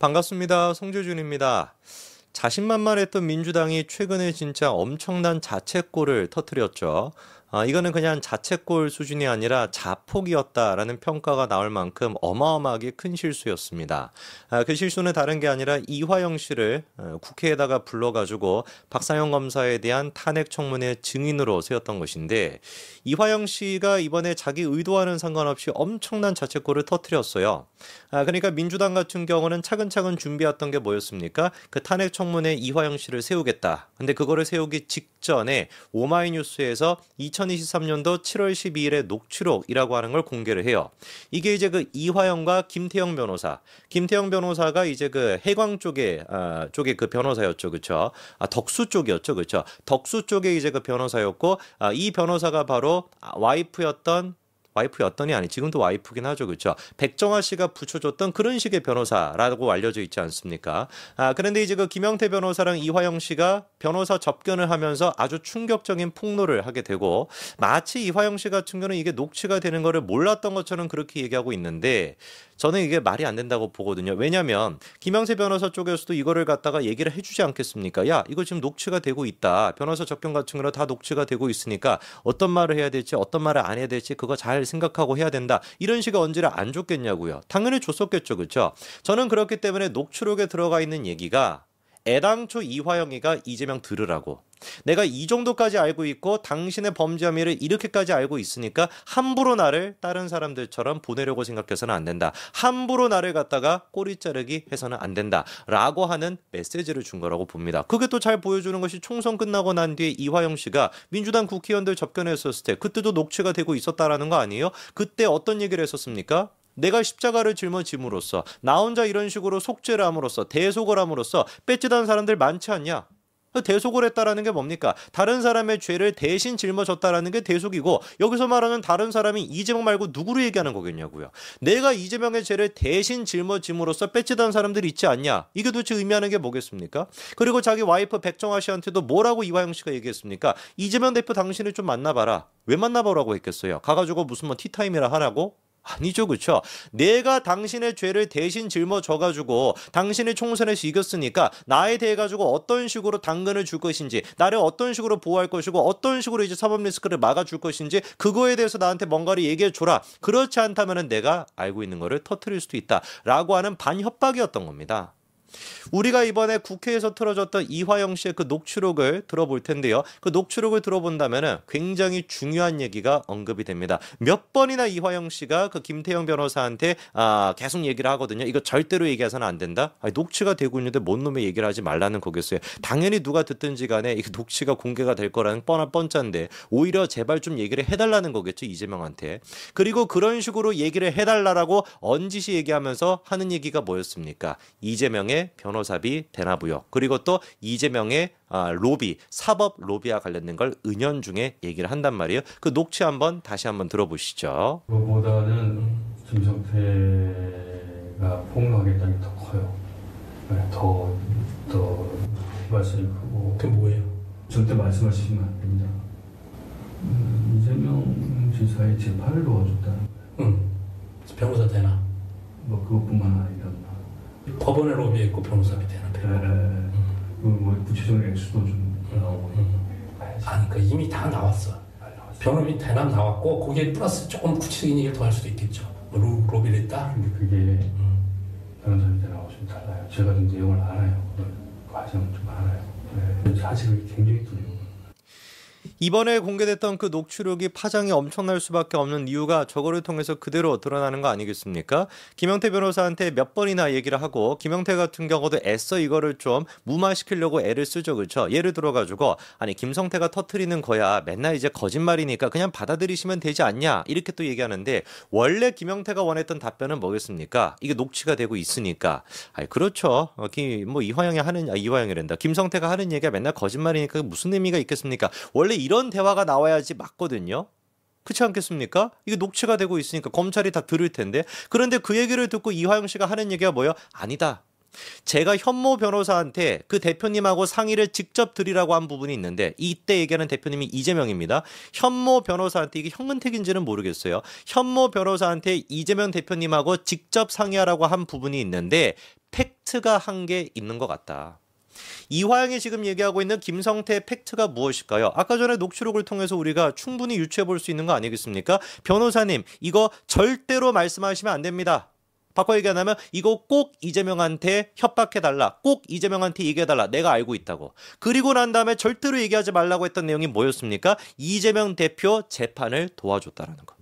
반갑습니다. 송재준입니다. 자신만만했던 민주당이 최근에 진짜 엄청난 자책골을 터뜨렸죠. 아, 이거는 그냥 자책골 수준이 아니라 자폭이었다라는 평가가 나올 만큼 어마어마하게 큰 실수였습니다. 아, 그 실수는 다른 게 아니라 이화영 씨를 어, 국회에다가 불러가지고 박상영 검사에 대한 탄핵 청문회 증인으로 세웠던 것인데 이화영 씨가 이번에 자기 의도와는 상관없이 엄청난 자책골을 터뜨렸어요 아, 그러니까 민주당 같은 경우는 차근차근 준비했던 게 뭐였습니까? 그 탄핵 청문회 이화영 씨를 세우겠다. 근데 그거를 세우기 직 직전에 오마이뉴스에서 2023년도 7월 12일에 녹취록이라고 하는 걸 공개를 해요. 이게 이제 그 이화영과 김태영 변호사, 김태영 변호사가 이제 그 해광 쪽에 아, 쪽에 그 변호사였죠, 그렇죠? 아, 덕수 쪽이었죠, 그렇죠? 덕수 쪽에 이제 그 변호사였고 아, 이 변호사가 바로 아, 와이프였던 와이프였더니 아니 지금도 와이프긴 하죠 그렇죠 백정아 씨가 붙여줬던 그런 식의 변호사라고 알려져 있지 않습니까 아 그런데 이제 그 김영태 변호사랑 이화영 씨가 변호사 접견을 하면서 아주 충격적인 폭로를 하게 되고 마치 이화영 씨 같은 경우는 이게 녹취가 되는 거를 몰랐던 것처럼 그렇게 얘기하고 있는데 저는 이게 말이 안 된다고 보거든요. 왜냐하면 김영세 변호사 쪽에서도 이거를 갖다가 얘기를 해주지 않겠습니까? 야 이거 지금 녹취가 되고 있다. 변호사 접견 같은 거는 다 녹취가 되고 있으니까 어떤 말을 해야 될지 어떤 말을 안 해야 될지 그거 잘 생각하고 해야 된다. 이런 식의 언지를 안 줬겠냐고요. 당연히 줬었겠죠, 그렇죠? 저는 그렇기 때문에 녹취록에 들어가 있는 얘기가 애당초 이화영이가 이재명 들으라고 내가 이 정도까지 알고 있고 당신의 범죄 혐의를 이렇게까지 알고 있으니까 함부로 나를 다른 사람들처럼 보내려고 생각해서는 안 된다. 함부로 나를 갖다가 꼬리 자르기 해서는 안 된다라고 하는 메시지를 준 거라고 봅니다. 그게 또 잘 보여주는 것이 총선 끝나고 난 뒤에 이화영 씨가 민주당 국회의원들 접견했었을 때 그때도 녹취가 되고 있었다라는 거 아니에요? 그때 어떤 얘기를 했었습니까? 내가 십자가를 짊어짐으로써 나 혼자 이런 식으로 속죄를 함으로써 대속을 함으로써 뺏지던 사람들 많지 않냐? 대속을 했다라는 게 뭡니까? 다른 사람의 죄를 대신 짊어졌다라는 게 대속이고 여기서 말하는 다른 사람이 이재명 말고 누구를 얘기하는 거겠냐고요. 내가 이재명의 죄를 대신 짊어짐으로써 뺏지던 사람들이 있지 않냐? 이게 도대체 의미하는 게 뭐겠습니까? 그리고 자기 와이프 백정아 씨한테도 뭐라고 이화영 씨가 얘기했습니까? 이재명 대표 당신을 좀 만나봐라. 왜 만나보라고 했겠어요? 가가지고 무슨 뭐 티타임이라 하라고? 아니죠, 그렇죠? 내가 당신의 죄를 대신 짊어져가지고 당신이 총선에서 이겼으니까 나에 대해 가지고 어떤 식으로 당근을 줄 것인지 나를 어떤 식으로 보호할 것이고 어떤 식으로 이제 사법 리스크를 막아줄 것인지 그거에 대해서 나한테 뭔가를 얘기해 줘라. 그렇지 않다면 내가 알고 있는 거를 터트릴 수도 있다라고 하는 반협박이었던 겁니다. 우리가 이번에 국회에서 틀어졌던 이화영 씨의 그 녹취록을 들어볼 텐데요. 그 녹취록을 들어본다면 굉장히 중요한 얘기가 언급이 됩니다. 몇 번이나 이화영 씨가 그김태영 변호사한테 아, 계속 얘기를 하거든요. 이거 절대로 얘기해서는 안 된다. 아니, 녹취가 되고 있는데 뭔 놈의 얘기를 하지 말라는 거겠어요. 당연히 누가 듣든지 간에 이 녹취가 공개가 될 거라는 뻔한 뻔짠데 오히려 제발 좀 얘기를 해달라는 거겠죠. 이재명한테. 그리고 그런 식으로 얘기를 해달라라고 언지시 얘기하면서 하는 얘기가 뭐였습니까? 이재명의 변호사비 대나부역 그리고 또 이재명의 아, 로비 사법 로비와 관련된 걸 은연중에 얘기를 한단 말이에요. 그 녹취 한번 다시 한번 들어보시죠. 그보다는 김성태가 폭로하겠다는 더 커요. 네, 더더 말씀이 크고 그 뭐예요? 절대 말씀하시면 안 됩니다. 음, 이재명 지사의 제 팔을 도와줬다. 응. 변호사 되나? 뭐 그것뿐만 아니라 법원에 로비했고 변호사비 대납했고. 네. 음. 뭐 구체적인 액수도 좀 음. 나오고. 음. 아니 그 이미 다 나왔어. 아, 변호비 대납 나왔고 거기에 플러스 조금 구체적인 얘기를 더 할 수도 있겠죠. 뭐 로, 로비를 했다. 근데 그게 음. 변호사비 대납하고 좀 달라요. 제가 좀 내용을 알아요. 과정을 좀 알아요. 네. 사실 굉장히 좀 이번에 공개됐던 그 녹취록이 파장이 엄청날 수밖에 없는 이유가 저거를 통해서 그대로 드러나는 거 아니겠습니까? 김영태 변호사한테 몇 번이나 얘기를 하고 김영태 같은 경우도 애써 이거를 좀 무마시키려고 애를 쓰죠. 그렇죠? 예를 들어 가지고 아니 김성태가 터트리는 거야. 맨날 이제 거짓말이니까 그냥 받아들이시면 되지 않냐. 이렇게 또 얘기하는데 원래 김영태가 원했던 답변은 뭐겠습니까? 이게 녹취가 되고 있으니까. 아니 그렇죠. 어, 뭐 이화영이 하는 아 이화영이란다. 김성태가 하는 얘기가 맨날 거짓말이니까 무슨 의미가 있겠습니까? 원래 이 이런 대화가 나와야지 맞거든요. 그렇지 않겠습니까? 이게 녹취가 되고 있으니까 검찰이 다 들을 텐데 그런데 그 얘기를 듣고 이화영 씨가 하는 얘기가 뭐예요? 아니다. 제가 현모 변호사한테 그 대표님하고 상의를 직접 드리라고 한 부분이 있는데 이때 얘기하는 대표님이 이재명입니다. 현모 변호사한테 이게 현근택인지는 모르겠어요. 현모 변호사한테 이재명 대표님하고 직접 상의하라고 한 부분이 있는데 팩트가 한 게 있는 것 같다. 이화영이 지금 얘기하고 있는 김성태의 팩트가 무엇일까요? 아까 전에 녹취록을 통해서 우리가 충분히 유추해 볼 수 있는 거 아니겠습니까? 변호사님, 이거 절대로 말씀하시면 안 됩니다. 바꿔 얘기하면 이거 꼭 이재명한테 협박해달라. 꼭 이재명한테 얘기해달라. 내가 알고 있다고. 그리고 난 다음에 절대로 얘기하지 말라고 했던 내용이 뭐였습니까? 이재명 대표 재판을 도와줬다라는 거.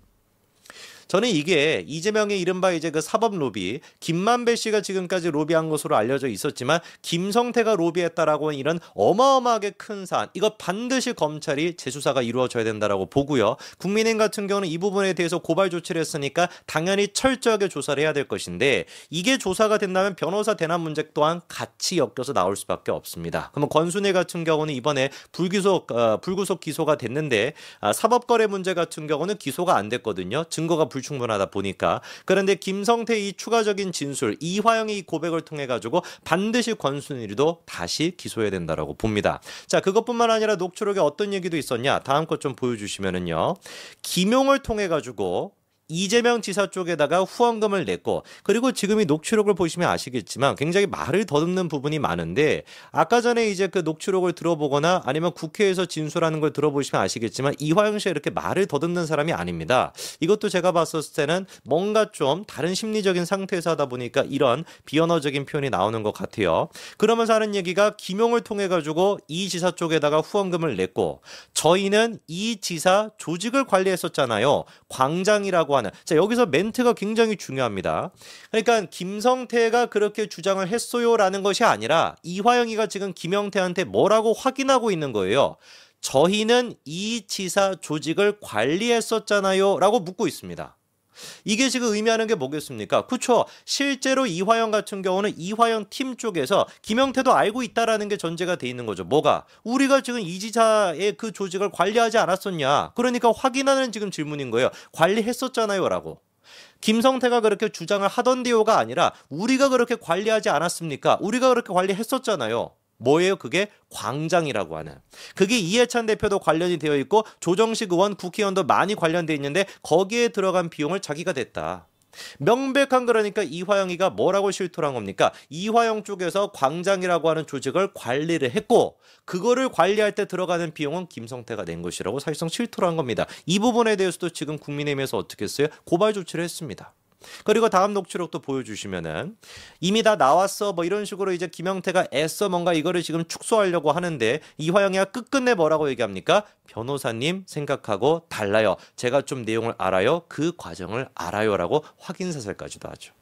저는 이게 이재명의 이른바 이제 그 사법 로비 김만배 씨가 지금까지 로비한 것으로 알려져 있었지만 김성태가 로비했다라고 하는 이런 어마어마하게 큰 사안 이거 반드시 검찰이 재수사가 이루어져야 된다라고 보고요. 국민의힘 같은 경우는 이 부분에 대해서 고발 조치를 했으니까 당연히 철저하게 조사를 해야 될 것인데 이게 조사가 된다면 변호사 대남 문제 또한 같이 엮여서 나올 수밖에 없습니다. 그러면 권순애 같은 경우는 이번에 불기소 어, 불구속 기소가 됐는데 아, 사법거래 문제 같은 경우는 기소가 안 됐거든요. 증거가 불 불충분하다 보니까 그런데 김성태 이 추가적인 진술 이화영의 이 고백을 통해 가지고 반드시 권순일도 다시 기소해야 된다라고 봅니다. 자 그것뿐만 아니라 녹취록에 어떤 얘기도 있었냐 다음 것 좀 보여주시면은요 김용을 통해 가지고 이재명 지사 쪽에다가 후원금을 냈고 그리고 지금 이 녹취록을 보시면 아시겠지만 굉장히 말을 더듬는 부분이 많은데 아까 전에 이제 그 녹취록을 들어보거나 아니면 국회에서 진술하는 걸 들어보시면 아시겠지만 이화영 씨가 이렇게 말을 더듬는 사람이 아닙니다. 이것도 제가 봤었을 때는 뭔가 좀 다른 심리적인 상태에서 하다 보니까 이런 비언어적인 표현이 나오는 것 같아요. 그러면서 하는 얘기가 김용을 통해 가지고 이 지사 쪽에다가 후원금을 냈고 저희는 이 지사 조직을 관리했었잖아요. 광장이라고 하는. 자, 여기서 멘트가 굉장히 중요합니다. 그러니까 김성태가 그렇게 주장을 했어요라는 것이 아니라 이화영이가 지금 김영태한테 뭐라고 확인하고 있는 거예요. 저희는 이 지사 조직을 관리했었잖아요. 라고 묻고 있습니다. 이게 지금 의미하는 게 뭐겠습니까? 그쵸? 실제로 이화영 같은 경우는 이화영 팀 쪽에서 김영태도 알고 있다라는 게 전제가 돼 있는 거죠. 뭐가? 우리가 지금 이지사의 그 조직을 관리하지 않았었냐? 그러니까 확인하는 지금 질문인 거예요. 관리했었잖아요라고. 김성태가 그렇게 주장을 하던데요가 아니라 우리가 그렇게 관리하지 않았습니까? 우리가 그렇게 관리했었잖아요. 뭐예요? 그게 광장이라고 하는. 그게 이해찬 대표도 관련이 되어 있고 조정식 의원, 국회의원도 많이 관련돼 있는데 거기에 들어간 비용을 자기가 냈다. 명백한 그러니까 이화영이가 뭐라고 실토를 한 겁니까? 이화영 쪽에서 광장이라고 하는 조직을 관리를 했고 그거를 관리할 때 들어가는 비용은 김성태가 낸 것이라고 사실상 실토를 한 겁니다. 이 부분에 대해서도 지금 국민의힘에서 어떻게 했어요? 고발 조치를 했습니다. 그리고 다음 녹취록도 보여주시면은 이미 다 나왔어 뭐 이런 식으로 이제 김영태가 애써 뭔가 이거를 지금 축소하려고 하는데 이화영이가 끝끝내 뭐라고 얘기합니까? 변호사님 생각하고 달라요. 제가 좀 내용을 알아요. 그 과정을 알아요라고 확인사살까지도 하죠.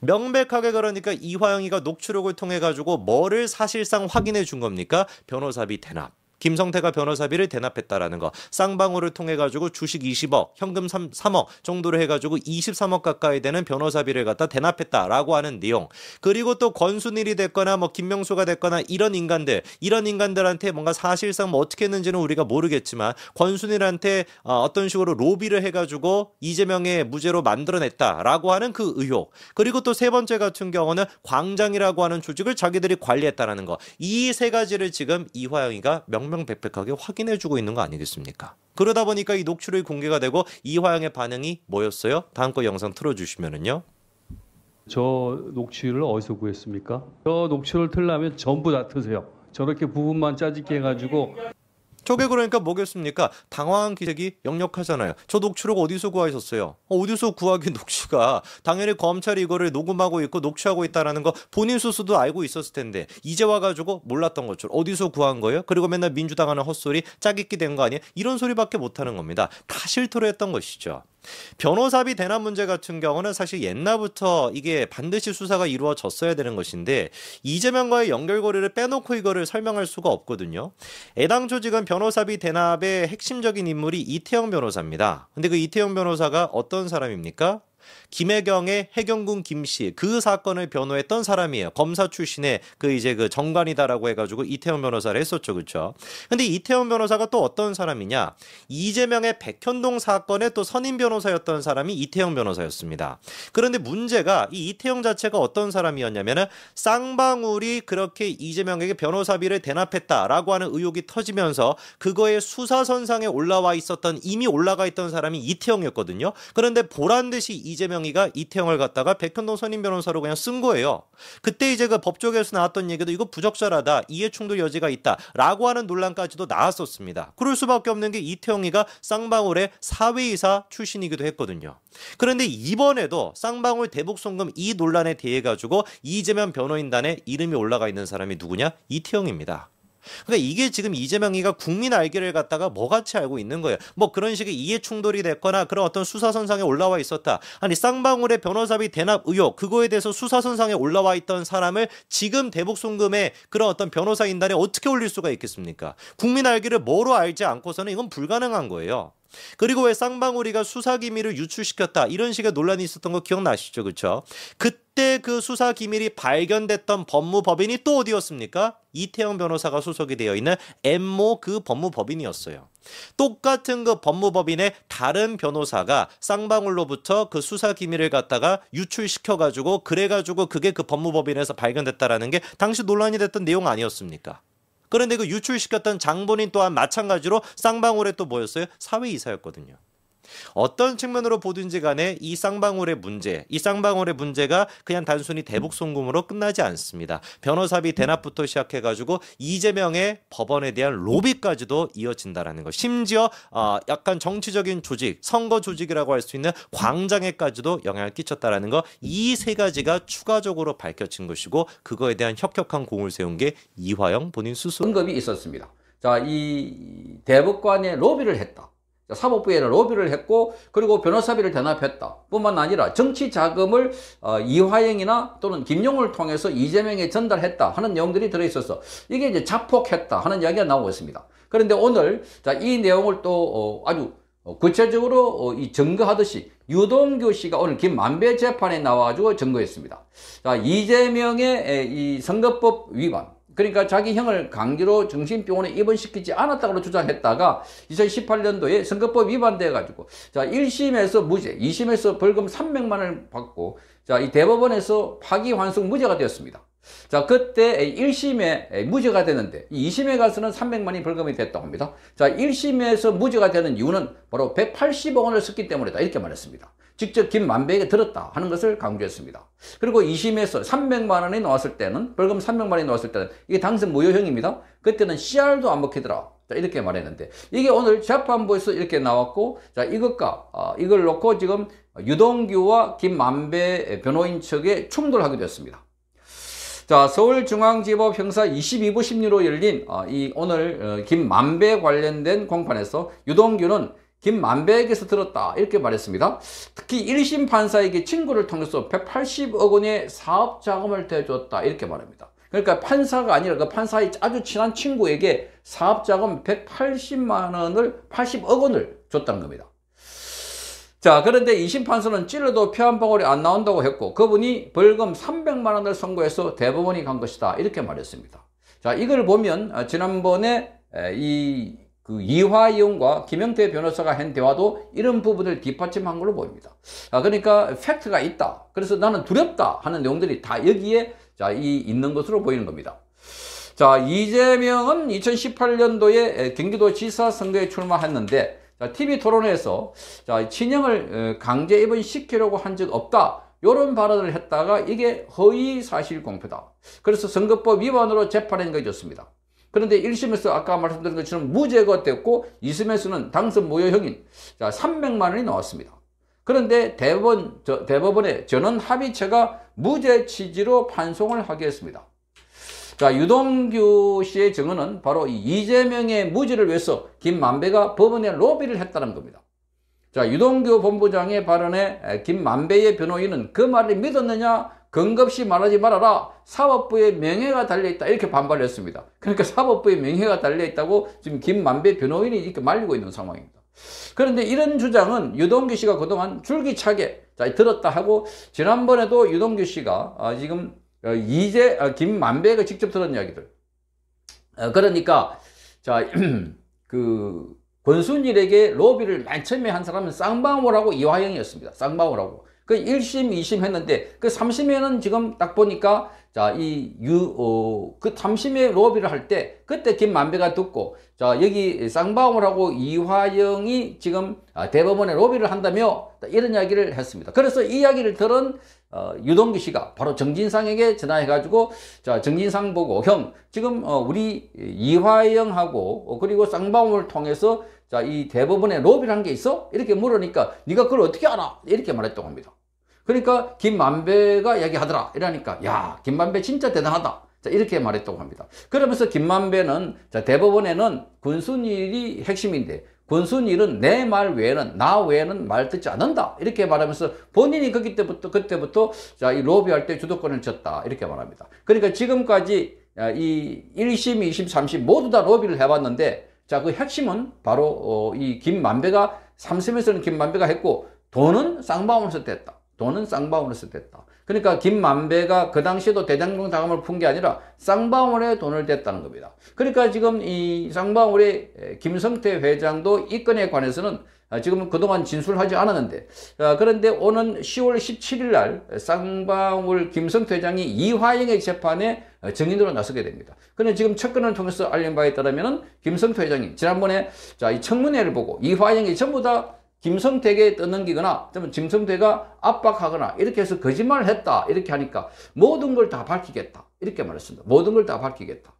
명백하게 그러니까 이화영이가 녹취록을 통해 가지고 뭐를 사실상 확인해 준 겁니까? 변호사비 대납. 김성태가 변호사비를 대납했다라는 거. 쌍방울을 통해 가지고 주식 20억, 현금 3, 억정도로해 가지고 23억 가까이 되는 변호사비를 갖다 대납했다라고 하는 내용. 그리고 또 권순일이 됐거나 뭐 김명수가 됐거나 이런 인간들, 이런 인간들한테 뭔가 사실상 뭐 어떻게 했는지는 우리가 모르겠지만 권순일한테 어, 어떤 식으로 로비를 해 가지고 이재명의 무죄로 만들어냈다라고 하는 그 의혹. 그리고 또 세 번째 같은 경우는 광장이라고 하는 조직을 자기들이 관리했다라는 거. 이 세 가지를 지금 이화영이가 명 명명백백하게 확인해주고 있는 거 아니겠습니까? 그러다 보니까 이 녹취록이 공개가 되고 이화영의 반응이 뭐였어요? 다음 거 영상 틀어주시면은요. 저 녹취를 어디서 구했습니까? 저 녹취를 틀려면 전부 다 트세요. 저렇게 부분만 짜집게 해가지고 저게 그러니까 뭐겠습니까? 당황한 기색이 역력하잖아요. 저 녹취록 어디서 구하셨어요? 어, 디서 구하기 녹취가 당연히 검찰이 이거를 녹음하고 있고 녹취하고 있다라는 거 본인 스스로도 알고 있었을 텐데 이제 와가지고 몰랐던 것처럼 어디서 구한 거예요? 그리고 맨날 민주당 하는 헛소리 짜깁기 된 거 아니에요? 이런 소리밖에 못하는 겁니다. 다 실토를 했던 것이죠. 변호사비 대납 문제 같은 경우는 사실 옛날부터 이게 반드시 수사가 이루어졌어야 되는 것인데 이재명과의 연결고리를 빼놓고 이거를 설명할 수가 없거든요. 애당 조직은 변호사비 대납의 핵심적인 인물이 이태영 변호사입니다. 근데 그 이태영 변호사가 어떤 사람입니까? 김혜경의 해경군 김씨 그 사건을 변호했던 사람이에요. 검사 출신의 그 이제 그 정관이다라고 해가지고 이태원 변호사를 했었죠, 그렇죠? 근데 이태원 변호사가 또 어떤 사람이냐? 이재명의 백현동 사건의 또 선임 변호사였던 사람이 이태영 변호사였습니다. 그런데 문제가 이 이태영 자체가 어떤 사람이었냐면은 쌍방울이 그렇게 이재명에게 변호사비를 대납했다라고 하는 의혹이 터지면서 그거의 수사선상에 올라와 있었던 이미 올라가 있던 사람이 이태영이었거든요. 그런데 보란 듯이 이 이재명이가 이태영을 갖다가 백현동 선임 변호사로 그냥 쓴 거예요. 그때 이제 그 법조계에서 나왔던 얘기도 이거 부적절하다. 이해충돌 여지가 있다라고 하는 논란까지도 나왔었습니다. 그럴 수밖에 없는 게 이태영이가 쌍방울의 사회이사 출신이기도 했거든요. 그런데 이번에도 쌍방울 대북 송금 이 논란에 대해 가지고 이재명 변호인단에 이름이 올라가 있는 사람이 누구냐? 이태영입니다. 그러니까 이게 지금 이재명이가 국민 알기를 갖다가 뭐 같이 알고 있는 거예요. 뭐 그런 식의 이해 충돌이 됐거나 그런 어떤 수사선상에 올라와 있었다. 아니 쌍방울의 변호사비 대납 의혹 그거에 대해서 수사선상에 올라와 있던 사람을 지금 대북 송금에 그런 어떤 변호사 인단에 어떻게 올릴 수가 있겠습니까? 국민 알기를 뭐로 알지 않고서는 이건 불가능한 거예요. 그리고 왜 쌍방울이가 수사 기밀을 유출시켰다 이런 식의 논란이 있었던 거 기억나시죠, 그렇죠? 그때 그 수사 기밀이 발견됐던 법무법인이 또 어디였습니까? 이태영 변호사가 소속이 되어 있는 엠모 그 법무법인이었어요. 똑같은 그 법무법인의 다른 변호사가 쌍방울로부터 그 수사 기밀을 갖다가 유출시켜 가지고 그래 가지고 그게 그 법무법인에서 발견됐다라는 게 당시 논란이 됐던 내용 아니었습니까? 그런데 그 유출시켰던 장본인 또한 마찬가지로 쌍방울에 또 뭐였어요? 사회이사였거든요. 어떤 측면으로 보든지 간에 이 쌍방울의 문제, 이 쌍방울의 문제가 그냥 단순히 대북 송금으로 끝나지 않습니다. 변호사비 대납부터 시작해 가지고 이재명의 법원에 대한 로비까지도 이어진다라는 것. 심지어 어, 약간 정치적인 조직, 선거 조직이라고 할 수 있는 광장에까지도 영향을 끼쳤다라는 것. 이 세 가지가 추가적으로 밝혀진 것이고 그거에 대한 혁혁한 공을 세운 게 이화영 본인 스스로 언급이 있었습니다. 자, 이 대법관의 로비를 했다. 사법부에는 로비를 했고 그리고 변호사비를 대납했다 뿐만 아니라 정치 자금을 어, 이화영이나 또는 김용을 통해서 이재명에 전달했다 하는 내용들이 들어있어서 이게 이제 자폭했다 하는 이야기가 나오고 있습니다 그런데 오늘 이 내용을 또 어, 아주 어, 구체적으로 이 증거하듯이 유동규 씨가 오늘 김만배 재판에 나와가지고 증거했습니다. 자, 이재명의 이 선거법 위반, 그러니까 자기 형을 강제로 정신병원에 입원시키지 않았다고 주장했다가 2018년도에 선거법 위반돼 가지고 자 1심에서 무죄, 2심에서 벌금 300만 원을 받고 자이 대법원에서 파기환송 무죄가 되었습니다. 자 그때 1심에 무죄가 되는데 2심에 가서는 300만이 벌금이 됐다고 합니다. 자 1심에서 무죄가 되는 이유는 바로 180억 원을 썼기 때문이다 이렇게 말했습니다. 직접 김만배에게 들었다 하는 것을 강조했습니다. 그리고 2심에서 300만 원이 나왔을 때는 벌금 300만 원이 나왔을 때는 이게 당선 무효형입니다. 그때는 CR도 안 먹히더라. 자, 이렇게 말했는데 이게 오늘 재판부에서 이렇게 나왔고 자 이것과 어, 이걸 놓고 지금 유동규와 김만배 변호인 측에 충돌하게 되었습니다. 자 서울중앙지법 형사 22부 심리로 열린 어, 이 오늘 어, 김만배 관련된 공판에서 유동규는 김만배에게서 들었다 이렇게 말했습니다. 특히 1심 판사에게 친구를 통해서 180억 원의 사업 자금을 대줬다 이렇게 말합니다. 그러니까 판사가 아니라 그 판사의 아주 친한 친구에게 사업 자금 180만 원을 80억 원을 줬다는 겁니다. 자 그런데 2심 판사는 찔러도 표한 방울이 안 나온다고 했고 그분이 벌금 300만 원을 선고해서 대법원이 간 것이다 이렇게 말했습니다. 자 이걸 보면 어, 지난번에 이그 이화이용과 김영태 변호사가 한 대화도 이런 부분을 뒷받침한 걸로 보입니다. 아, 그러니까 팩트가 있다. 그래서 나는 두렵다 하는 내용들이 다 여기에 자, 이 있는 것으로 보이는 겁니다. 자, 이재명은 2018년도에 경기도 지사 선거에 출마했는데 자, TV 토론회에서 자, 친형을 어, 강제 입원시키려고 한 적 없다. 이런 발언을 했다가 이게 허위 사실 공표다. 그래서 선거법 위반으로 재판에 넘겨졌습니다. 그런데 1심에서 아까 말씀드린 것처럼 무죄가 됐고 2심에서는 당선 무효형인 자 300만 원이 나왔습니다. 그런데 대법원, 저, 대법원의 전원 합의체가 무죄 취지로 판송을 하게 했습니다. 자, 유동규 씨의 증언은 바로 이재명의 무죄를 위해서 김만배가 법원에 로비를 했다는 겁니다. 자, 유동규 본부장의 발언에 김만배의 변호인은 그 말을 믿었느냐 근겁시 말하지 말아라. 사법부의 명예가 달려있다. 이렇게 반발을 했습니다. 그러니까 사법부의 명예가 달려있다고 지금 김만배 변호인이 이렇게 말리고 있는 상황입니다. 그런데 이런 주장은 유동규 씨가 그동안 줄기차게 들었다 하고 지난번에도 유동규 씨가 아, 지금 어, 이제 아, 김만배가 직접 들은 이야기들 어, 그러니까 자 그 권순일에게 로비를 맨 처음에 한 사람은 쌍방울하고 이화영이었습니다. 쌍방울하고 그 1심, 2심 했는데 그 3심에는 지금 딱 보니까 자, 이 유, 어, 그 3심에 로비를 할 때 그때 김만배가 듣고 자, 여기 쌍방울하고 이화영이 지금 아, 대법원에 로비를 한다며 이런 이야기를 했습니다. 그래서 이 이야기를 들은 어, 유동규 씨가 바로 정진상에게 전화해가지고 자 정진상 보고 형 지금 어, 우리 이화영하고 어, 그리고 쌍방울 을 통해서 자, 이 대법원에 로비라는 게 있어? 이렇게 물으니까 네가 그걸 어떻게 알아? 이렇게 말했다고 합니다. 그러니까 김만배가 얘기하더라. 이러니까 야, 김만배 진짜 대단하다. 자, 이렇게 말했다고 합니다. 그러면서 김만배는 자, 대법원에는 군순일이 핵심인데 군순일은내 말 외에는 나 외에는 말 듣지 않는다 이렇게 말하면서 본인이 그기 때부터 그때부터 자 이 로비할 때 주도권을 쳤다 이렇게 말합니다 그러니까 지금까지 이 1심 2심 3심 모두 다 로비를 해봤는데 자, 그 핵심은 바로 어, 이 김만배가 삼심에서는 김만배가 했고 돈은 쌍방울에서 됐다. 돈은 쌍방울에서 됐다. 그러니까 김만배가 그 당시에도 대장동 자금을 푼 게 아니라 쌍방울에 돈을 댔다는 겁니다. 그러니까 지금 이 쌍방울의 김성태 회장도 이 건에 관해서는 아, 지금 그동안 진술하지 않았는데 아, 그런데 오는 10월 17일 날 쌍방울 김성태 회장이 이화영의 재판에 어, 증인으로 나서게 됩니다. 그런데 지금 측근을 통해서 알린 바에 따르면 김성태 회장이 지난번에 자, 이 청문회를 보고 이화영이 전부 다 김성태에게 떠넘기거나 김성태가 압박하거나 이렇게 해서 거짓말을 했다 이렇게 하니까 모든 걸 다 밝히겠다 이렇게 말했습니다. 모든 걸 다 밝히겠다.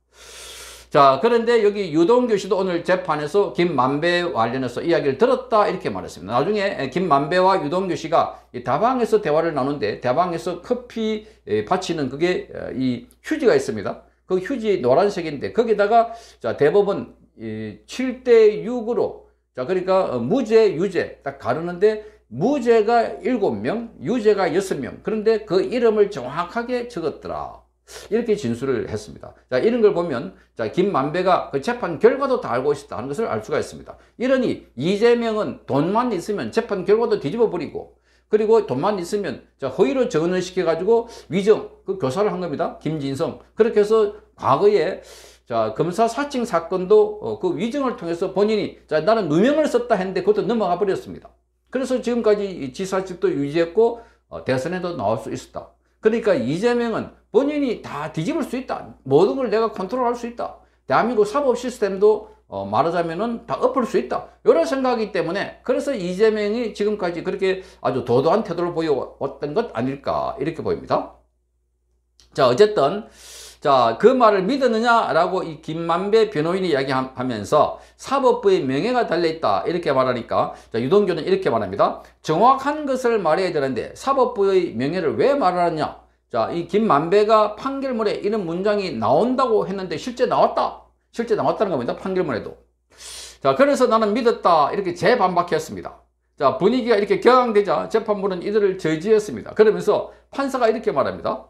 자 그런데 여기 유동규씨도 오늘 재판에서 김만배 관련해서 이야기를 들었다 이렇게 말했습니다. 나중에 김만배와 유동규씨가 다방에서 대화를 나누는데 다방에서 커피 바치는 그게 어, 이 휴지가 있습니다. 그 휴지 노란색인데 거기다가 자 대법원 7대 6으로 자 그러니까 어, 무죄 유죄 딱 가르는데 무죄가 7명 유죄가 6명 그런데 그 이름을 정확하게 적었더라. 이렇게 진술을 했습니다. 자, 이런 걸 보면, 자, 김만배가 그 재판 결과도 다 알고 있었다는 것을 알 수가 있습니다. 이러니 이재명은 돈만 있으면 재판 결과도 뒤집어 버리고, 그리고 돈만 있으면 자, 허위로 증언을 시켜가지고 위정, 그 교사를 한 겁니다. 김진성. 그렇게 해서 과거에 자, 검사 사칭 사건도 어, 그 위증을 통해서 본인이 자, 나는 누명을 썼다 했는데 그것도 넘어가 버렸습니다. 그래서 지금까지 지사직도 유지했고 어, 대선에도 나올 수 있었다. 그러니까 이재명은 본인이 다 뒤집을 수 있다. 모든 걸 내가 컨트롤할 수 있다. 대한민국 사법 시스템도 어, 말하자면은 다 엎을 수 있다. 이런 생각이기 때문에 그래서 이재명이 지금까지 그렇게 아주 도도한 태도를 보여왔던 것 아닐까 이렇게 보입니다. 자 어쨌든 자 그 말을 믿었느냐라고 이 김만배 변호인이 이야기하면서 사법부의 명예가 달려있다 이렇게 말하니까 자, 유동규는 이렇게 말합니다. 정확한 것을 말해야 되는데 사법부의 명예를 왜 말하느냐 자, 이 김만배가 판결문에 이런 문장이 나온다고 했는데 실제 나왔다. 실제 나왔다는 겁니다. 판결문에도. 자, 그래서 나는 믿었다. 이렇게 재반박했습니다. 자, 분위기가 이렇게 격앙되자 재판부는 이들을 저지했습니다. 그러면서 판사가 이렇게 말합니다.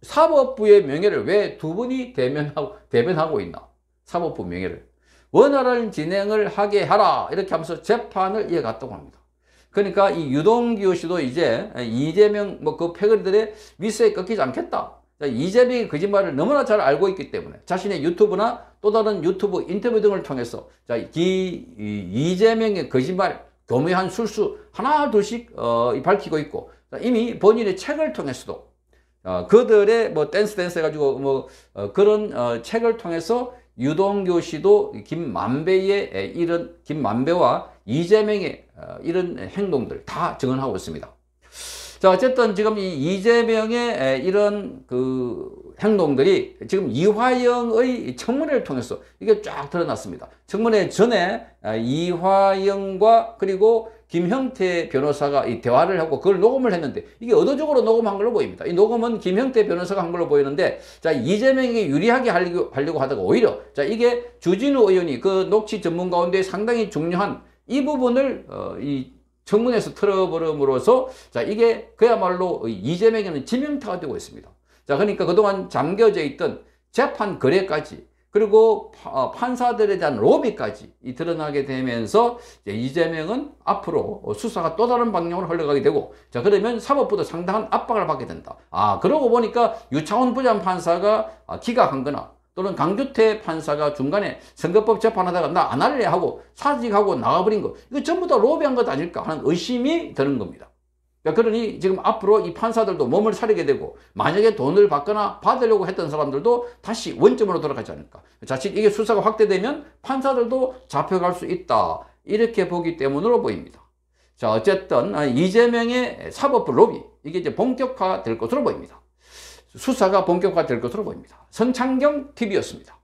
사법부의 명예를 왜 두 분이 대면하고, 대변하고 있나? 사법부 명예를. 원활한 진행을 하게 하라. 이렇게 하면서 재판을 이어갔다고 합니다. 그러니까 이 유동규 씨도 이제 이재명 뭐 그 패거리들의 미스에 꺾이지 않겠다. 이재명이 거짓말을 너무나 잘 알고 있기 때문에 자신의 유튜브나 또 다른 유튜브 인터뷰 등을 통해서 자, 이, 이재명의 거짓말, 교묘한 술수 하나 둘씩 어, 밝히고 있고 이미 본인의 책을 통해서도 어, 그들의 뭐 댄스 댄스 해가지고 뭐 어, 그런 어, 책을 통해서 유동교 씨도 김만배의 이런 김만배와 이재명의 어, 이런 행동들 다 증언하고 있습니다. 자, 어쨌든 지금 이 이재명의 이런 그 행동들이 지금 이화영의 청문회를 통해서 이게 쫙 드러났습니다. 청문회 전에 어, 이화영과 그리고 김형태 변호사가 이 대화를 하고 그걸 녹음을 했는데 이게 의도적으로 녹음한 걸로 보입니다. 이 녹음은 김형태 변호사가 한 걸로 보이는데 자 이재명이 유리하게 하려고, 하려고 하다가 오히려 자 이게 주진우 의원이 그 녹취 전문 가운데 상당히 중요한 이 부분을 어, 이 정문에서 틀어버림으로써 자 이게 그야말로 이재명에는 지명타가 되고 있습니다. 자 그러니까 그동안 잠겨져 있던 재판 거래까지 그리고 파, 어, 판사들에 대한 로비까지 이 드러나게 되면서 이재명은 앞으로 수사가 또 다른 방향으로 흘러가게 되고 자 그러면 사법부도 상당한 압박을 받게 된다. 아 그러고 보니까 유창훈 부장판사가 아, 기각한 거나 또는 강규태 판사가 중간에 선거법 재판하다가 나 안 할래 하고 사직하고 나가버린 거 이거 전부 다 로비한 것 아닐까 하는 의심이 드는 겁니다. 그러니까 그러니 지금 앞으로 이 판사들도 몸을 사리게 되고 만약에 돈을 받거나 받으려고 했던 사람들도 다시 원점으로 돌아가지 않을까. 자칫 이게 수사가 확대되면 판사들도 잡혀갈 수 있다. 이렇게 보기 때문으로 보입니다. 자 어쨌든 아, 이재명의 사법부 로비 이게 이제 본격화 될 것으로 보입니다. 수사가 본격화될 것으로 보입니다. 선창경 TV였습니다.